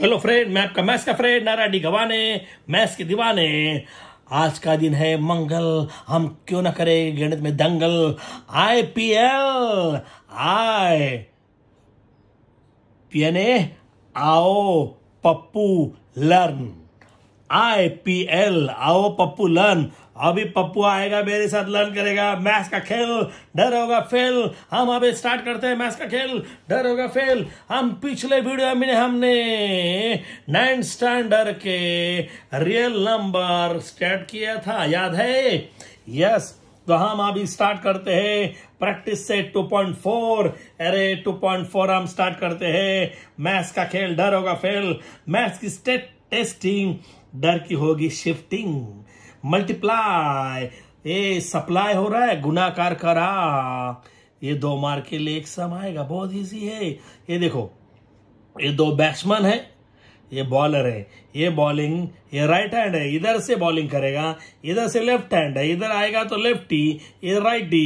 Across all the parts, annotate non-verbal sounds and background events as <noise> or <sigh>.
Hello friend मैं आपका maths का फ्रेंड नाराडी गवाने मैथ्स के दीवाने आज का दिन है मंगल हम क्यों ना करें गणित में दंगल I P L I P N A आओ Pappu learn I P L आओ पप्पू लर्न अभी पप्पू आएगा मेरे साथ लर्न करेगा मैथ्स का खेल डर होगा फेल हम अभी स्टार्ट करते हैं मैथ्स का खेल डर होगा फेल हम पिछले वीडियो में हमने नाइन स्टैंडर्ड के रियल नंबर स्टार्ट किया था याद है यस तो हम अभी स्टार्ट करते हैं प्रैक्टिस से 2.4 अरे 2.4 हम स्टार्ट करते हैं मैथ्स का खेल डर होगा फेल मैथ्स की स्टेट टेस्टिंग डर की होगी शिफ्टिंग मल्टीप्लाई ए सप्लाई हो रहा है गुनाकार करा ये दो मार के लिए एक सम आएगा बहुत इजी है ये देखो ये दो बैट्समैन है ये बॉलर है ये बॉलिंग ये राइट हैंड है इधर से बॉलिंग करेगा इधर से लेफ्ट हैंड है इधर आएगा तो लेफ्टी ये राइटी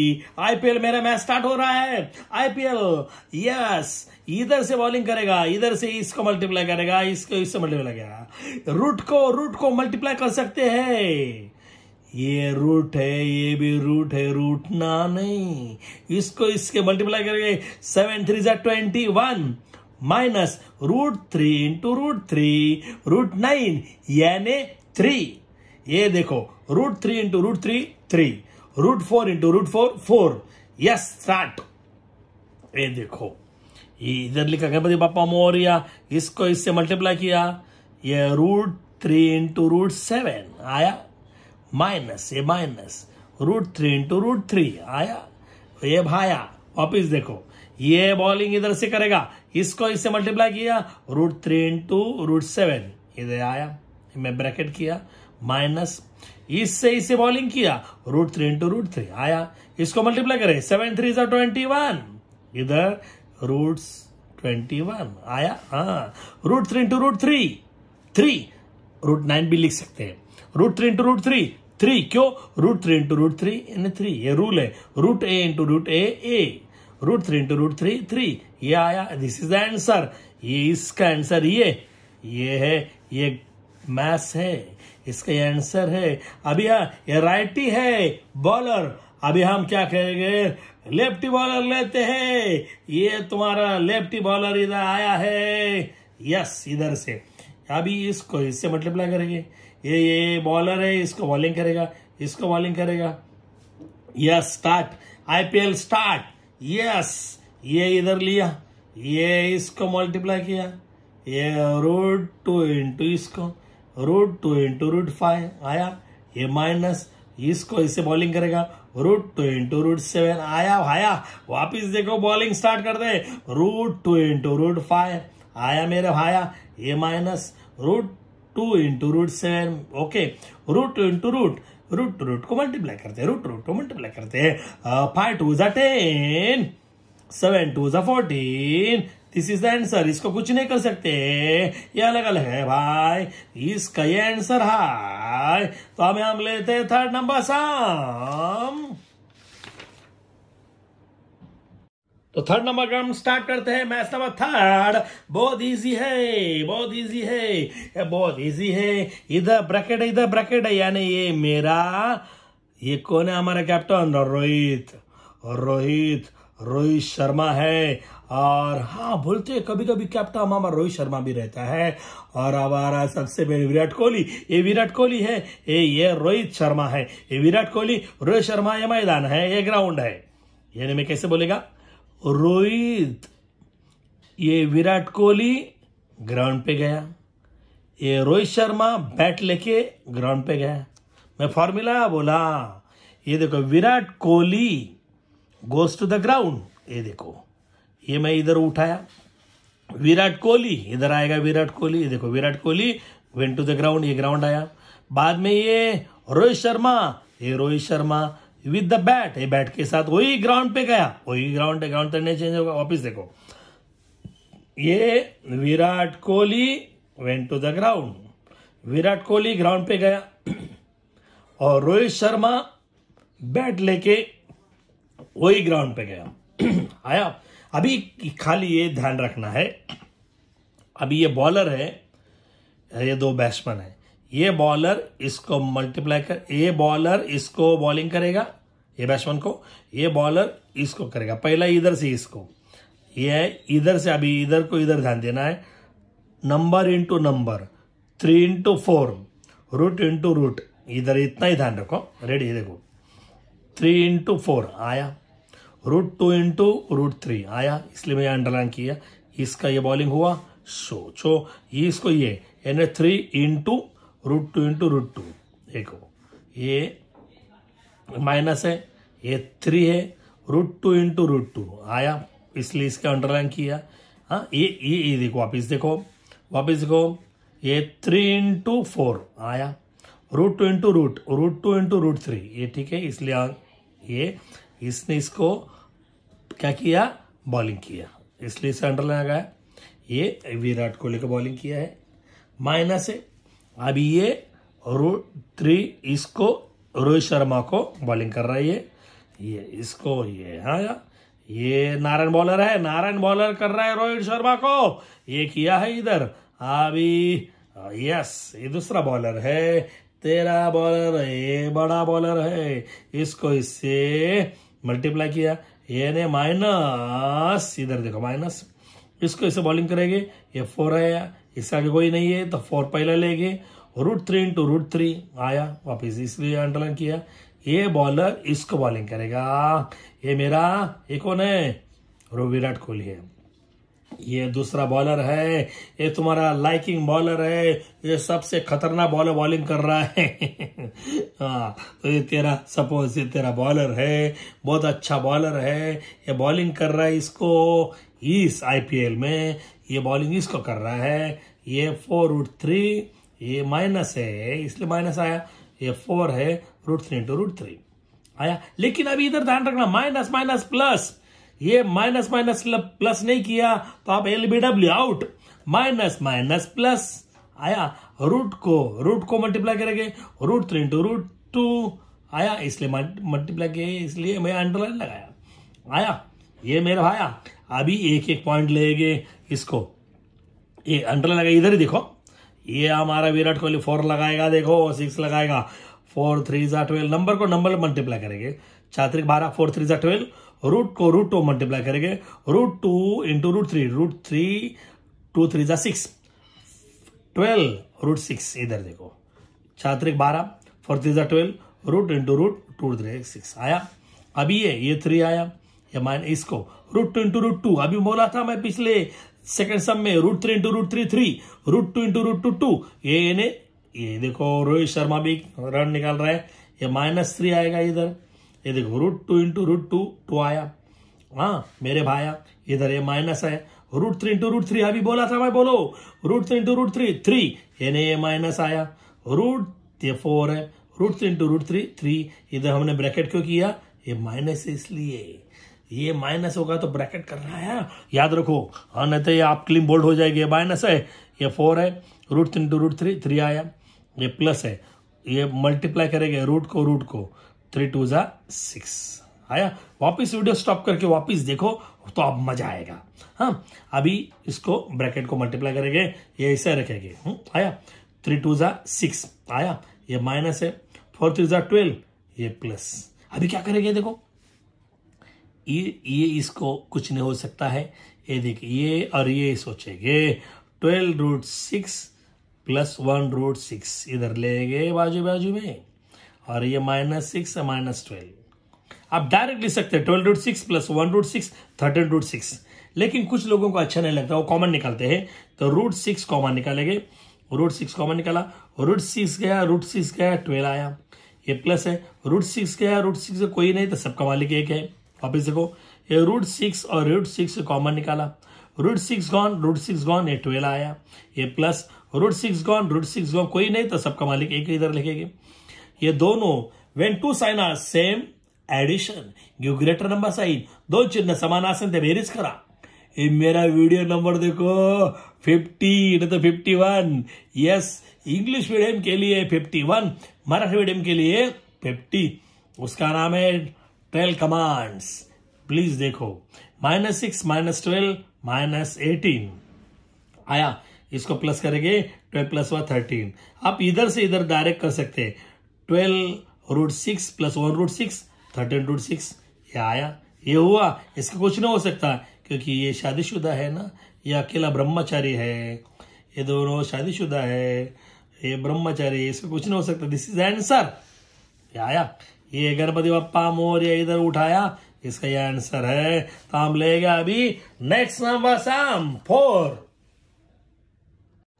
आईपीएल मेरा मैच स्टार्ट हो रहा है आईपीएल यस इधर से बॉलिंग करेगा इधर से इसको मल्टीप्लाई करेगा इसको इससे मल्टीप्लाई करेगा रूट को रूट को मल्टीप्लाई कर सकते हैं ये रूट है ये भी रूट है रूट ना नहीं इसको इसके मल्टीप्लाई करेंगे सेवन थ्री जै twenty one minus root three into root three root nine यानी थ्री ये देखो root three into root three three root four into root four four yes start ये देखो इधर लिखा गणपति पापा मौर्य इसको इससे मल्टीप्लाई किया ये root three into root seven आया माइनस ये minus root three into root three आया ये भाया वापिस देखो ये बॉलिंग इधर से करेगा इसको इससे मल्टीप्लाई किया root three into root seven इधर आया मैं ब्रैकेट किया माइनस इससे इसे बॉलिंग किया root three into root three आया इसको मल्टीप्लाई करे सेवन थ्री जो ट्वेंटी वन इधर रूट ट्वेंटी वन आया हाँ root three into root three three root nine भी लिख सकते हैं root three into root three three क्यों root three into root three यानी थ्री ये रूल है root A into root A A root three into root three three ये आया दिस इज द आंसर ये इसका आंसर ये ये है ये मैथ है इसका आंसर है अभी यहाँ ये राइटी है बॉलर अभी हम क्या कहेंगे लेफ्टी बॉलर लेते हैं ये तुम्हारा लेफ्टी बॉलर इधर आया है यस इधर से अभी इसको इससे मल्टीप्लाई मतलब करेंगे ये ये बॉलर है इसको बॉलिंग करेगा इसको बॉलिंग करेगा yes start IPL start yes ये इधर लिया ये इसको मल्टीप्लाई किया ये रूट टू इंटू इसको root two into root five आया ये माइनस इसको इससे बॉलिंग करेगा root two into root seven आया भाया वापिस देखो बॉलिंग स्टार्ट कर दे root two into root five आया मेरे भाया ए minus root two into root seven okay root two into root root two root को मल्टीप्लाई करते रूट टू रूट को मल्टीप्लाई करते फाइव टू जा टेन सेवन टू जा fourteen this is the answer इसको कुछ नहीं कर सकते ये अलग अलग है भाई इसका ये आंसर है तो हम हम लेते हैं थर्ड नंबर साम तो थर्ड नंबर का हम स्टार्ट करते हैं मैथ नंबर थर्ड बहुत इजी है बहुत इजी है बहुत इजी है इधर ब्रैकेट है इधर ब्रैकेट है यानी ये मेरा ये कौन है हमारा कैप्टन रोहित रोहित रोहित शर्मा है और हाँ बोलते कभी कभी कैप्टन हमारा रोहित शर्मा भी रहता है और हमारा सबसे बड़े विराट कोहली ये विराट कोहली है ये ये रोहित शर्मा है ये विराट कोहली रोहित शर्मा ये मैदान है ये ग्राउंड है यानी मैं कैसे बोलेगा रोहित ये विराट कोहली ग्राउंड पे गया ये रोहित शर्मा बैट लेके ग्राउंड पे गया मैं फॉर्मूला बोला ये देखो Virat Kohli goes to the ground ये देखो ये मैं इधर उठाया विराट कोहली इधर आएगा विराट कोहली ये देखो Virat Kohli went to the ground ये ग्राउंड आया बाद में ये रोहित शर्मा ये Rohit Sharma with the bat ये बैट के साथ वही ग्राउंड पे गया वही ग्राउंड पे ग्राउंड नहीं चेंज होगा वापिस देखो ये Virat Kohli went to the ground Virat Kohli ground पे गया और रोहित शर्मा बैट लेके वही ग्राउंड पे गया <clears throat> आया अभी खाली ये ध्यान रखना है अभी ये बॉलर है ये दो बैट्समैन है ये बॉलर इसको मल्टीप्लाई कर ये बॉलर इसको बॉलिंग करेगा ये बैट्समैन को ये बॉलर इसको करेगा पहला इधर से इसको ये इधर से अभी इधर को इधर ध्यान देना है number into number three into four root into root इधर इतना ही ध्यान रखो रेडी देखो थ्री इंटू फोर आया root two into root three आया इसलिए मैंने अंडरलाइन किया इसका ये बॉलिंग हुआ सो सो ये इसको ये यानी three into root two into root two देखो ये माइनस है ये थ्री है root two into root two आया इसलिए इसका अंडरलाइन किया हाँ ये ये ये देखो वापिस देखो वापिस देखो ये थ्री इंटू फोर आया root two into root root two into root three ये ठीक है इसलिए ये इसने इसको क्या किया बॉलिंग किया इसलिए इसे अंडरलाइन आ गया ये विराट कोहली का बॉलिंग किया है माइनस है अब ये थ्री इसको रोहित शर्मा को बॉलिंग कर रहा है ये ये इसको ये हाँ या? ये नारायण बॉलर है नारायण बॉलर कर रहा है रोहित शर्मा को ये किया है इधर अभी यस ये दूसरा बॉलर है तेरा बॉलर ये बड़ा बॉलर है इसको इससे मल्टीप्लाई किया एन ए माइनस इधर देखो माइनस इसको ऐसे बॉलिंग करेंगे ये फोर आया इससे आगे कोई नहीं है तो फोर पहले लेंगे root three into root three आया वापिस इसलिए अंडरलाइन किया ये बॉलर इसको बॉलिंग करेगा ये मेरा ये कौन है रो विराट कोहली है ये दूसरा बॉलर है ये तुम्हारा लाइकिंग बॉलर है ये सबसे खतरनाक बॉलर बॉलिंग कर रहा है <laughs> हाँ तो ये तेरा सपोज ये तेरा बॉलर है बहुत अच्छा बॉलर है ये बॉलिंग कर रहा है इसको इस आईपीएल में ये बॉलिंग इसको कर रहा है ये फोर रूट थ्री ये माइनस है इसलिए माइनस आया ये फोर है root three into root three आया लेकिन अभी इधर ध्यान रखना माइनस माइनस प्लस ये माइनस माइनस प्लस नहीं किया तो आप L B W out minus minus plus आया रूट को रूट को मल्टीप्लाई करेंगे root three into root two आया इसलिए मल्टीप्लाई किए इसलिए मैं अंडरलाइन लगाया आया ये मेरा आया अभी एक एक पॉइंट लेंगे इसको ये अंडरलाइन लगा इधर ही देखो ये हमारा विराट कोहली फोर लगाएगा देखो सिक्स लगाएगा फोर थ्री जा ट्वेल्व नंबर को नंबर मल्टीप्लाई करेंगे चात्रिक बारह फोर थ्री जा ट्वेल्व रूट को रूट टू मल्टीप्लाई करेंगे root two into root three root three two three जा सिक्स ट्वेल्व रूट सिक्स इधर देखो छात्र बारह फोर थ्री जा twelve root into root two three six आया अभी ये ये थ्री आया ये मान इसको root two into root two अभी बोला था मैं पिछले सेकेंड सम में root three into root three three root two into root two two ये ने ये देखो रोहित शर्मा भी रन निकाल रहा है ये माइनस थ्री आएगा इधर ये देखो root two into root two two आया हाँ मेरे भाया इधर ये माइनस है root three into root three अभी बोला था मैं बोलो root three into root three three यानी ये माइनस आया रूट ये फोर है root three into root three three इधर हमने ब्रैकेट क्यों किया ये माइनस है इसलिए ये माइनस होगा तो ब्रैकेट कर रहा है हाँ। याद रखो हाँ नहीं तो ये आप क्लीम बोल्ड हो जाएगी ये माइनस है ये फोर है root three into root three three आया ये प्लस है ये मल्टीप्लाई करेगा रूट को रूट को थ्री टू जा सिक्स आया वापिस वीडियो स्टॉप करके वापिस देखो तो अब मजा आएगा हाँ अभी इसको ब्रैकेट को मल्टीप्लाई करेंगे ये ऐसे रखेंगे हम्म, आया थ्री टू जा सिक्स आया ये माइनस है फोर थ्री जा ट्वेल्व ये प्लस अभी क्या करेंगे देखो ये ये इसको कुछ नहीं हो सकता है ये देखिए ये और ये सोचेंगे twelve root six plus one root six इधर लेंगे बाजू बाजू में और ये माइनस सिक्स माइनस ट्वेल्व आप डायरेक्ट लिख सकते हैं twelve root six plus one root six thirteen root six लेकिन कुछ लोगों को अच्छा नहीं लगता वो कॉमन निकालते हैं तो रूट सिक्स कॉमन निकालेंगे रूट सिक्स कॉमन निकाला रूट सिक्स गया रूट सिक्स गया ट्वेल्व आया ये प्लस है रूट सिक्स गया रूट सिक्स कोई नहीं तो सबका मालिक एक है वापिस देखो ये रूट सिक्स और रूट सिक्स कॉमन निकाला root six gone root six gone ये ट्वेल्व आया ये plus root six gone root six gone कोई नहीं तो सबका मालिक एक इधर लिखेगी ये दोनों when two sign are same addition give greater number sign दो चिन्ह समान आसन थे मेरिज करा ये मेरा वीडियो नंबर देखो फिफ्टी नहीं तो वन यस इंग्लिश मीडियम के लिए फिफ्टी वन मराठी मीडियम के लिए फिफ्टी उसका नाम है ट्वेल्व कमांड्स प्लीज देखो minus six minus twelve minus eighteen आया इसको प्लस करेंगे ट्वेल्व प्लस वन थर्टीन आप इधर से इधर डायरेक्ट कर सकते हैं twelve root six plus one root six thirteen root six ये आया ये हुआ इसका कुछ नहीं हो सकता क्योंकि ये शादीशुदा है ना ये अकेला ब्रह्मचारी है ये दोनों शादीशुदा है ये ब्रह्मचारी है इसका कुछ नहीं हो सकता दिस इज आंसर ये आया ये गणपति मोर मोर्य इधर उठाया इसका ये आंसर है तो हम लेगा अभी नेक्स्ट नंबर साम फोर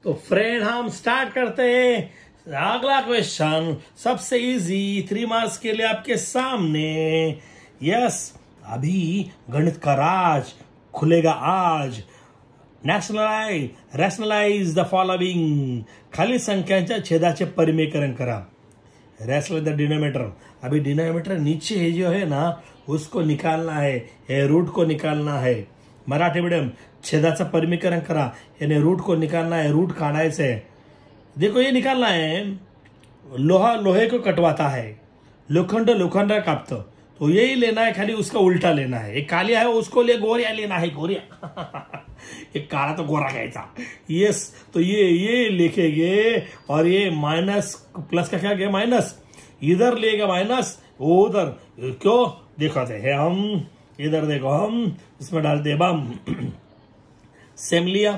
तो फ्रेंड हम स्टार्ट करते हैं अगला क्वेश्चन सबसे इजी थ्री मार्क्स के लिए आपके सामने यस अभी गणित का राज खुलेगा आज नेशनलाइज रॅशनलाइज द फॉलोइंग खाली संख्या छेदाचे परिमेकरण करा रैशनल द डिनोमीटर अभी डिनोमीटर नीचे है जो है ना उसको निकालना है ये रूट को निकालना है मराठी मीडियम छेदाचं परिमीकरण करा यानी रूट को निकालना है रूट काढायचं आहे देखो ये निकालना है लोहा लोहे को कटवाता है लोखंड लोखंड कापत तो यही लेना है खाली उसका उल्टा लेना है एक कालिया है उसको ले गोरिया लेना है गोरिया <laughs> एक काला तो गोरा गया यस तो ये ये लिखेंगे और ये माइनस प्लस का क्या गया माइनस इधर लेगा माइनस उधर क्यों देखा थे हम इधर देखो हम इसमें डालते बम <clears throat> सेम लिया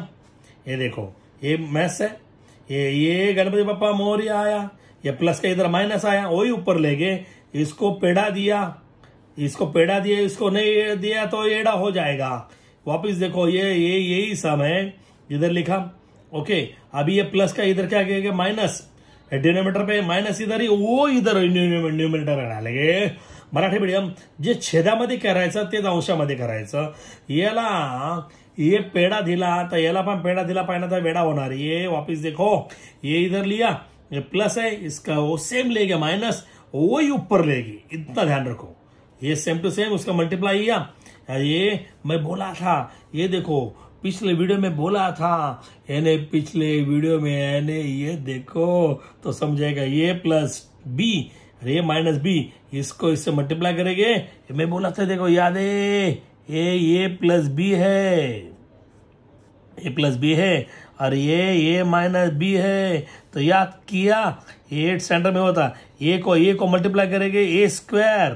ये देखो ये मैस है ये ये गणपति बप्पा मोरिया आया ये प्लस का इधर माइनस आया वही ऊपर ले गए इसको पेड़ा दिया इसको पेड़ा दिया इसको नहीं दिया तो एड़ा हो जाएगा वापस देखो ये ये यही सम है इधर लिखा ओके अभी ये प्लस का इधर क्या कहेगा माइनस डिनोमीटर पे माइनस इधर ही वो इधर डिनोमीटर डालेगे मराठी मीडियम जे छेदामध्ये करायचं तेच अंशामध्ये करायचं याला ये पेड़ा ढीला तो ये पन पेड़ा ढीला पहना था बेड़ा होना ये वापिस देखो ये इधर लिया ये प्लस है इसका वो सेम ले गया माइनस वही ऊपर लेगी इतना ध्यान रखो ये सेम टू सेम उसका मल्टीप्लाई किया हाँ, ये मैं बोला था ये देखो पिछले वीडियो में बोला था एने पिछले वीडियो में एने ये देखो तो समझेगा ये प्लस बी अरे माइनस बी इसको इससे मल्टीप्लाई करेंगे मैं बोला था देखो याद है ये ए प्लस बी है ए प्लस बी है और ये ए माइनस बी है तो या किया एट सेंटर में होता ए को ए को मल्टीप्लाई करेंगे A square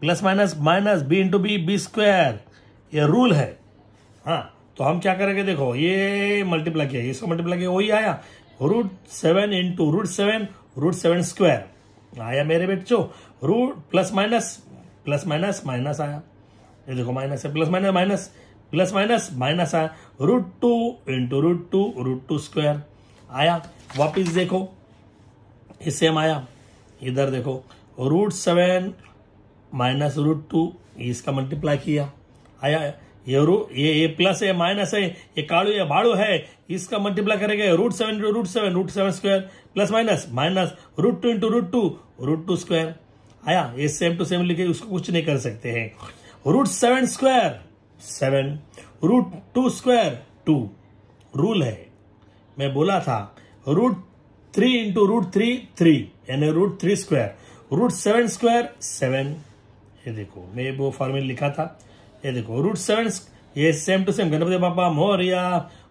plus minus minus B into B B square ये रूल है हाँ तो हम क्या करेंगे देखो ये मल्टीप्लाई किया इसको मल्टीप्लाई किया वही आया root seven into root seven root seven square आया मेरे बच्चों root plus minus plus minus minus आया ये देखो माइनस है plus minus minus plus minus minus आया root two into root two root two square आया वापिस देखो ये सेम आया इधर देखो root seven minus root two इसका मल्टीप्लाई किया आया ये रू ये ये प्लस है माइनस है ये काड़ू या बाड़ू है इसका मल्टीप्लाई करेंगे root seven root seven root seven square plus minus minus root two into root two root two square आया ये सेम टू सेम लिखे उसको कुछ नहीं कर सकते हैं root seven square seven root two square two rule है मैं बोला था root three into root three three यानी root three square root seven square seven ये देखो मैं वो फॉर्मूला लिखा था ये देखो रूट सेवन ये same to same Ganpati Bappa Morya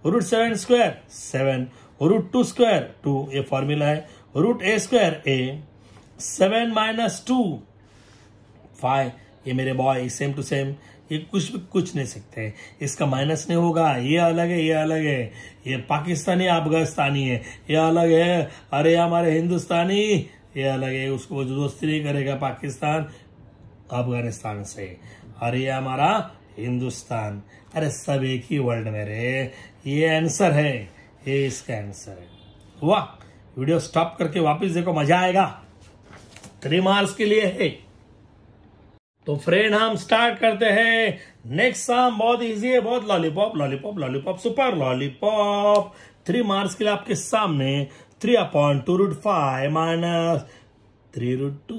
root seven square seven root two square two ये फॉर्मूला है root A square A seven minus two five ये मेरे बॉय सेम टू सेम ये कुछ भी कुछ नहीं सीखते इसका माइनस नहीं होगा ये अलग है ये अलग है ये पाकिस्तानी अफगानिस्तानी है ये अलग है अरे हमारे हिंदुस्तानी ये अलग है उसको दोस्ती नहीं करेगा पाकिस्तान अफगानिस्तान से अरे हमारा हिंदुस्तान अरे सब एक ही वर्ल्ड में रे ये आंसर है ये इसका आंसर है हुआ वीडियो स्टॉप करके वापस देखो मजा आएगा थ्री मार्क्स के लिए है तो फ्रेंड हम स्टार्ट करते हैं नेक्स्ट साम बहुत इजी है बहुत lollipop lollipop lollipop super lollipop three marks के लिए आपके सामने three upon two root five minus three root two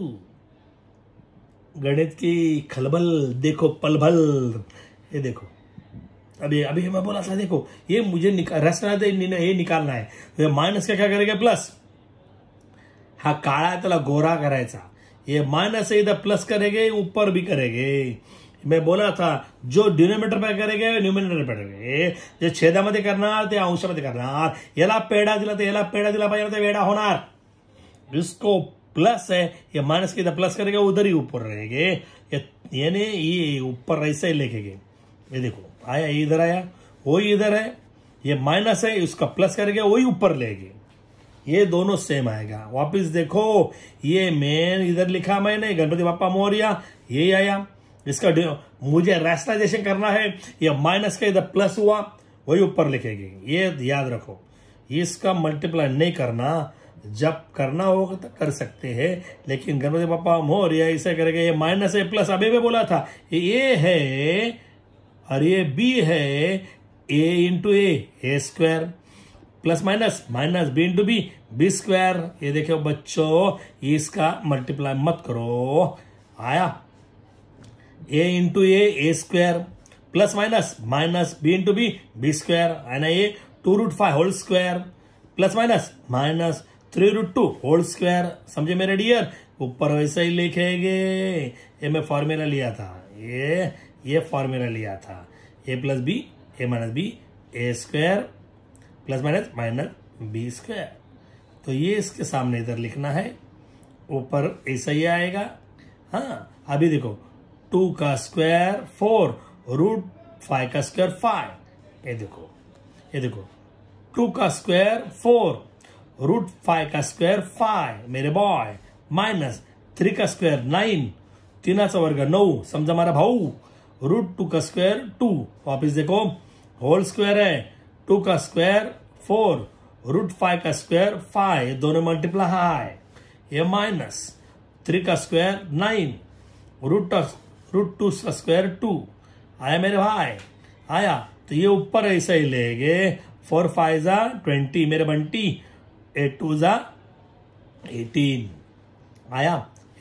गणित की खलबल देखो पलभल ये देखो अभी अभी मैं बोला था देखो ये मुझे रसना रचना दे तो ये निकालना है तो माइनस का क्या करेगा प्लस हा काळा त्याला गोरा कराएगा ये माइनस है इधर प्लस करेंगे ऊपर भी करेंगे मैं बोला था जो डिनोमीटर पे करेंगे न्यूमिनेटर पे करेगे छेदा मध्य करना ते मध्य करना ये पेड़ा दिला तो ये पेड़ा दिला पाहिजे वेडा होना जिसको प्लस है ये माइनस की इधर प्लस करेगा उधर ही ऊपर रहेंगे ये ऊपर ऐसे ही लिखेंगे ये देखो आया इधर आया वही इधर है ये माइनस है उसका प्लस करेगा वही ऊपर लेगी ये दोनों सेम आएगा वापस देखो ये मेन इधर लिखा मैंने गणपति बापा मौर्य यही आया इसका मुझे रैशनलाइजेशन करना है ये माइनस का इधर प्लस हुआ वही ऊपर लिखेगी ये याद रखो इसका मल्टीप्लाई नहीं करना जब करना होगा तो कर सकते हैं लेकिन गणपति पापा मौर्य इसे करके ये माइनस है प्लस अभी भी बोला था ए है और ये बी है A into A A square plus minus minus B into B B square ये देखो बच्चों ये इसका मल्टीप्लाई मत करो आया A into A A square plus minus minus B into B B square आना ये two root five whole square plus minus minus three root two whole square समझे मेरे डियर ऊपर वैसा ही लिखेंगे ये मैं फॉर्मूला लिया था ये ये फॉर्मूला लिया था A plus B A minus B A square plus minus minus B square तो ये इसके सामने इधर लिखना है ऊपर ऐसा ही आएगा हाँ अभी देखो टू का स्क्वायर फोर रूट फाइव का स्क्वायर फाइव ये देखो ये देखो टू का स्क्वायर फोर रूट फाइव का स्क्वायर फाइव मेरे बॉय माइनस थ्री का स्क्वायर नाइन तीनाचा वर्ग नौ समझा मारा भाऊ रूट टू का स्क्वायर टू वापिस देखो होल स्क्वायर है टू का स्क्वायर फोर रूट फाइव का स्क्वायर फाइव दोनों मल्टीप्लाई ये माइनस थ्री का square nine root root two का स्क्वायर टू आया मेरे भाई आया तो ये ऊपर ऐसा ही लेंगे फोर फाइव जा ट्वेंटी मेरे बंटी एट टू जा एटीन आया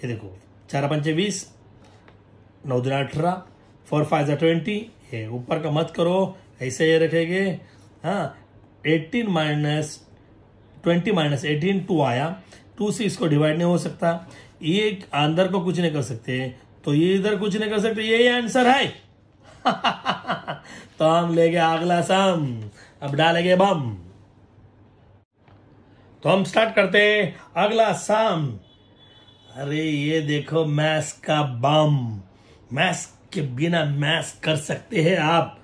ये देखो चार पंचे बीस नौ दिन अठारह फोर फाइव जा ट्वेंटी ये ऊपर का मत करो ऐसे ये रखेंगे हाँ eighteen minus twenty minus eighteen two आया टू से इसको डिवाइड नहीं हो सकता ये अंदर को कुछ नहीं कर सकते तो ये इधर कुछ नहीं कर सकते यही आंसर है <laughs> तो हम ले गए अगला सम अब डालेंगे बम तो हम स्टार्ट करते अगला सम अरे ये देखो मैथ का बम मैथ के बिना मैथ कर सकते हैं आप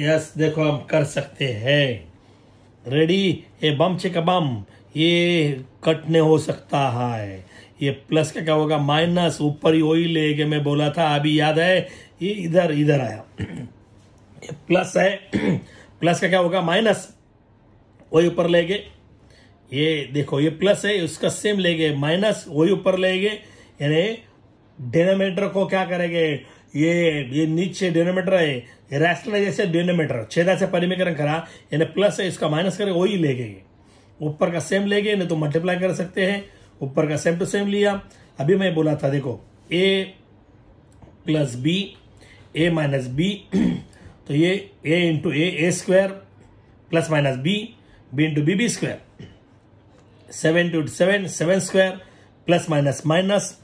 यस देखो हम कर सकते हैं रेडी ये बम चिक बम ये कटने हो सकता है ये प्लस का क्या होगा माइनस ऊपर ही वही ले के मैं बोला था अभी याद है ये इधर इधर आया ये प्लस है प्लस का क्या होगा माइनस वही ऊपर ले गए ये देखो ये प्लस है उसका सेम ले गए माइनस वही ऊपर ले गए यानी डेनोमीटर को क्या करेंगे ये ये नीचे डिनोमीटर है ये डिनोमीटर छेदा से परिमीकरण करा यानी प्लस है इसका माइनस करके वही ले गए ऊपर का सेम ले गए नहीं तो मल्टीप्लाई कर सकते हैं ऊपर का सेम टू सेम लिया अभी मैं बोला था देखो A plus B A minus B तो ये A into A A square plus minus B B into B B square seven two seven seven square plus minus minus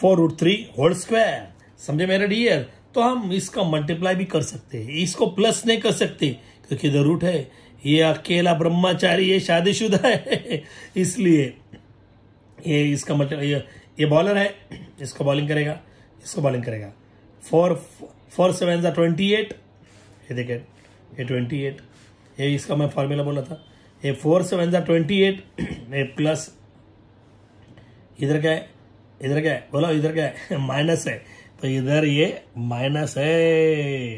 four root three whole square समझे मेरा dear तो हम इसका multiply भी कर सकते हैं इसको प्लस नहीं कर सकते क्योंकि द रूट है ये अकेला ब्रह्माचारी ये शादीशुदा है <laughs> इसलिए ये इसका मतलब ये ये बॉलर है इसको बॉलिंग करेगा इसको बॉलिंग करेगा फोर फोर सेवन जो ट्वेंटी एट ये देखे ये ट्वेंटी एट ये इसका मैं फॉर्मूला बोला था ये फोर सेवन जो ट्वेंटी एट ये प्लस इधर क्या है इधर क्या है बोलो इधर क्या है माइनस <laughs> है तो इधर ये माइनस है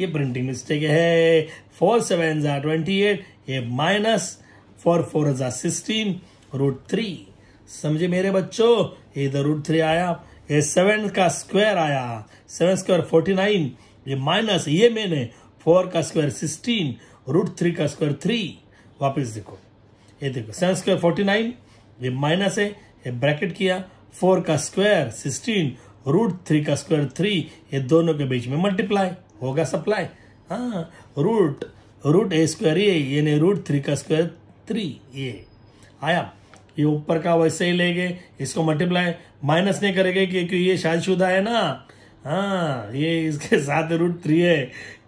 ये प्रिंटिंग मिस्टेक है फोर सेवन जार ट्वेंटी एट ये माइनस फोर फोर जार सिक्सटीन रूट थ्री समझे मेरे बच्चों इधर रूट थ्री आया ये सेवन का स्क्वायर आया सेवन स्क्वायर फोर्टी नाइन ये माइनस ये मैंने फोर का स्क्वायर सिक्सटीन रूट थ्री का स्क्वायर थ्री वापिस देखो ये देखो सेवन स्क्वायर फोर्टी नाइन ये माइनस है ये ब्रैकेट किया फोर का स्क्वायर सिक्सटीन रूट थ्री का स्क्वायर थ्री ये दोनों के बीच में मल्टीप्लाई होगा सप्लाई हाँ रूट रूट ए स्क्वायर ये यानी रूट थ्री का स्क्वायर थ्री ये आया ये ऊपर का वैसे ही लेंगे इसको मल्टीप्लाई माइनस नहीं करेंगे क्योंकि ये शादीशुदा है ना हाँ ये इसके <laughs> साथ रूट थ्री है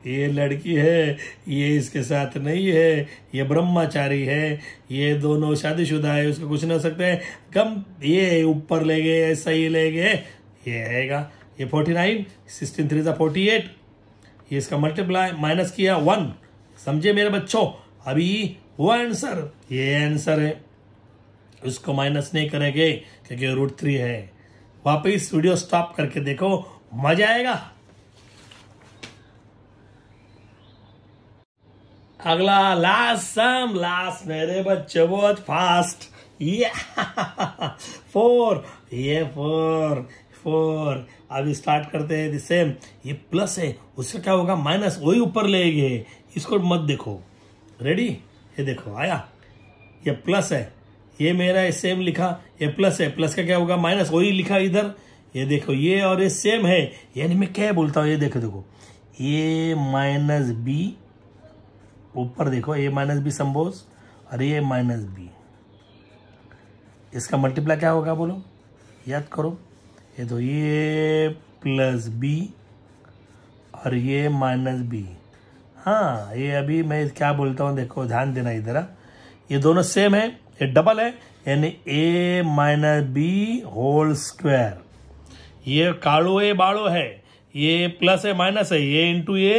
ये लड़की है ये इसके साथ नहीं है ये ब्रह्मचारी है ये दोनों शादीशुदा है उसको कुछ ना सकते हैं कम ये ऊपर ले गए ऐसा ही ले गए ये आएगा ये फोर्टी नाइन सिक्सटीन थ्री ज़ा फोर्टी एट ये इसका मल्टीप्लाई माइनस किया वन समझे मेरे बच्चों अभी वो आंसर ये आंसर है उसको माइनस नहीं करेंगे क्योंकि रूट थ्री है वापस वीडियो स्टॉप करके देखो मजा आएगा अगला लास्ट सम लास्ट मेरे बच्चे बहुत फास्ट <laughs> ये फोर ये फोर फोर अब स्टार्ट करते हैं दिस सेम ये प्लस है उससे क्या होगा माइनस वही ऊपर ले गए इसको मत देखो रेडी ये देखो आया ये प्लस है ये मेरा है सेम लिखा ये प्लस है प्लस का क्या होगा माइनस वही लिखा इधर ये देखो ये और ये सेम है यानी मैं क्या बोलता हूँ ये देखो देखो ए माइनस बी ऊपर देखो ए माइनस बी सम्बोज और ए माइनस बी इसका मल्टीप्लाई क्या होगा बोलो याद करो ये तो ये प्लस बी और ये माइनस बी हाँ ये अभी मैं क्या बोलता हूँ देखो ध्यान देना इधर ये दोनों सेम है ये डबल है यानी A minus B whole square ये कालो ए बाड़ो है ये प्लस है माइनस है ये into A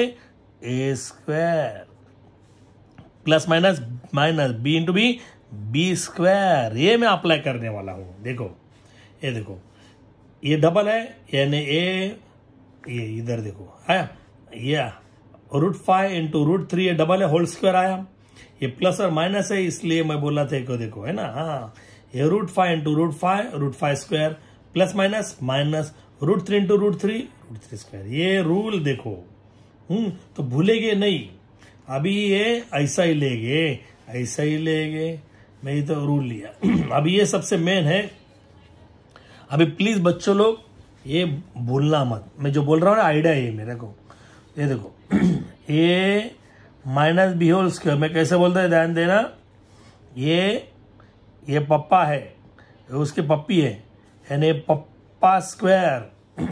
A square plus minus minus B into B B square ये मैं अप्लाई करने वाला हूँ देखो ये देखो ये डबल है यानी ए ये इधर देखो आया ये root five into root three ये डबल है होल स्क्वायर आया ये प्लस और माइनस है इसलिए मैं बोला था को देखो है ना हाँ ये root five into root five root five square plus minus minus root three into root three root three square ये रूल देखो हम्म तो भूलेंगे नहीं अभी ये ऐसा ही लेंगे ऐसा ही लेंगे मैं ये तो रूल लिया <clears throat> अभी ये सबसे मेन है अभी प्लीज बच्चों लोग ये भूलना मत मैं जो बोल रहा हूँ ना आइडिया ये मेरे को ये देखो <clears throat> ये माइनस बी होल स्क्वायर मैं कैसे बोलता है ध्यान देना ये ये पप्पा है ये उसकी पप्पी है यानी पप्पा स्क्वायर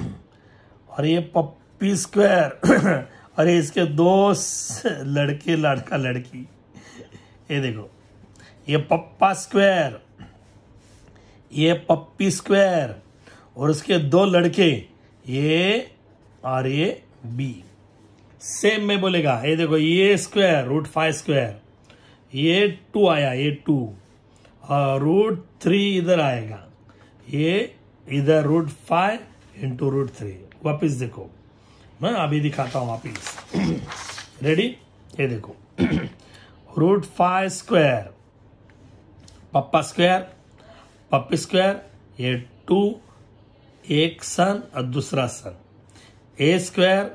<clears throat> और ये पप्पी स्क्वायर <clears throat> और ये इसके दो लड़के लड़का लड़की ये देखो ये पप्पा स्क्वायर ये पप्पी स्क्वायर और उसके दो लड़के ये और ये बी सेम में बोलेगा ये देखो ये स्क्वायर रूट फाइव स्क्वायर ये टू आया ये टू और रूट थ्री इधर आएगा ये इधर root five into root three वापिस देखो मैं अभी दिखाता हूं वापिस रेडी ये देखो रूट फाइव स्क्वायर पप्पा स्क्वायर पप स्क्वायर ये टू एक सन और दूसरा सन A square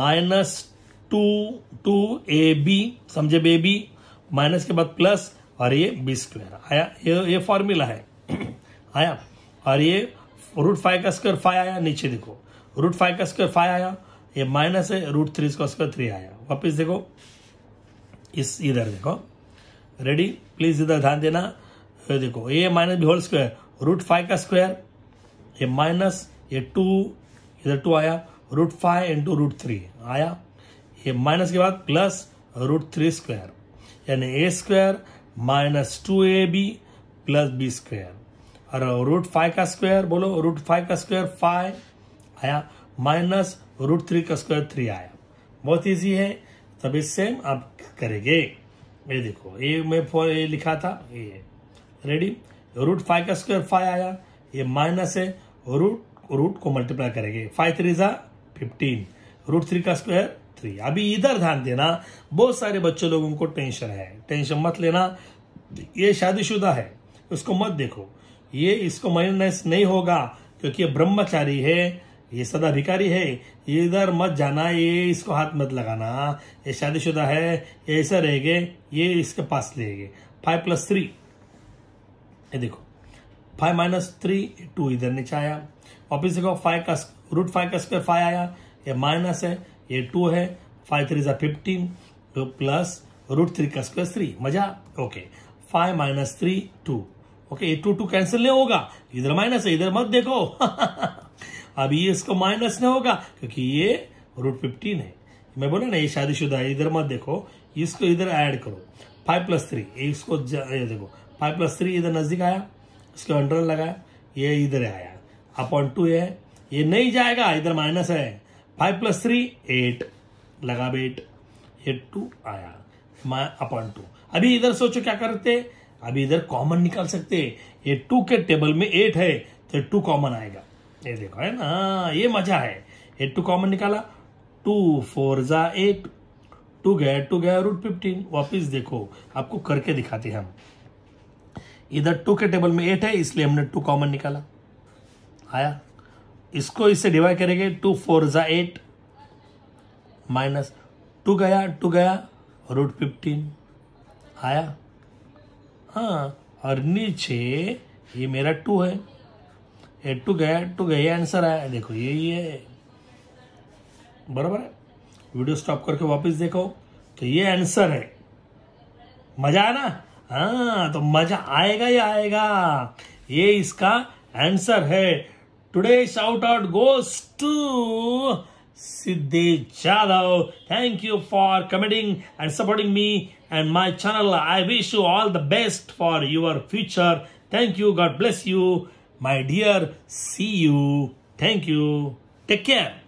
minus two two A B समझे बे बी माइनस के बाद प्लस और ये बी स्क्वायर आया ये ये फॉर्मूला है <clears throat> आया और ये रूट फाइव का स्क्वायर फाइव आया नीचे देखो रूट फाइव का स्क्वायर फाइव आया ये माइनस है रूट थ्री का स्क्वायर थ्री आया वापस देखो इस इधर देखो रेडी प्लीज इधर ध्यान देना ये देखो A minus B whole square root five का स्क्वायर ये माइनस ये टू इधर टू आया root five into root three आया ये माइनस के बाद प्लस रूट थ्री स्क्वायर यानी A square minus two A B plus B square और रूट फाइव का स्क्वायर बोलो रूट फाइव का स्क्वायर फाइव आया माइनस रूट थ्री का स्क्वायर थ्री आया बहुत ईजी है तब सेम आप करेंगे ये देखो ए में फोर ए लिखा था ये रेडी रूट फाइव का स्क्वायर फाइव आया ये माइनस है रूट रूट को मल्टीप्लाई करेंगे फाइव थ्री ज़ा फिफ्टीन रूट थ्री का स्क्वायर थ्री अभी इधर ध्यान देना बहुत सारे बच्चे लोगों को टेंशन है टेंशन मत लेना ये शादीशुदा है उसको मत देखो ये इसको माइनस नहीं होगा क्योंकि ये ब्रह्मचारी है ये सदा भिकारी है ये इधर मत जाना ये इसको हाथ मत लगाना ये शादीशुदा है ये ऐसा रहेगा ये इसके पास लेगे फाइव प्लस थ्री ये देखो फाइव माइनस थ्री टू इधर नीचे आया वापिस देखो फाइव का रूट फाइव का स्क्वायर फाइव आया ये माइनस है ये टू है फाइव थ्री जो फिफ्टीन तो प्लस रूट थ्री का स्क्वायर थ्री मजा okay five minus three two okay ये टू टू कैंसिल नहीं होगा इधर माइनस है इधर मत देखो <laughs> अब ये इसको माइनस नहीं होगा क्योंकि ये रूट फिफ्टीन है मैं बोला ना ये शादीशुदा है इधर मत देखो इसको इधर ऐड करो फाइव प्लस थ्री इसको देखो फाइव प्लस थ्री इधर नज़दीक आया इसके अंडर लगाया ये इधर आया अपॉन टू है ये नहीं जाएगा इधर माइनस है फाइव प्लस थ्री एट लगा बेट ये टू आया अपॉन टू अभी इधर सोचो क्या करते अभी इधर कॉमन निकाल सकते ये टू के टेबल में एट है तो टू कॉमन आएगा ये देखो है ना ये मजा है एट टू कॉमन निकाला टू फोर जा एट टू गया टू गया रूट फिफ्टीन वापिस देखो आपको करके दिखाते हैं हम इधर टू के टेबल में एट है इसलिए हमने टू कॉमन निकाला आया इसको इससे डिवाइड करेंगे टू फोर ज़ा एट माइनस टू गया टू गया रूट फिफ्टीन आया हाँ और नीचे ये मेरा टू है ये टू गया टू गया आंसर आया देखो ही है बराबर है वीडियो स्टॉप करके वापस देखो तो ये आंसर है मजा आया ना हाँ तो मजा आएगा या आएगा ये इसका आंसर है today shout out goes to Siddhi Jadhav thank you for commenting and supporting me and my channel I wish you all the best for your future thank you God bless you my dear see you thank you take care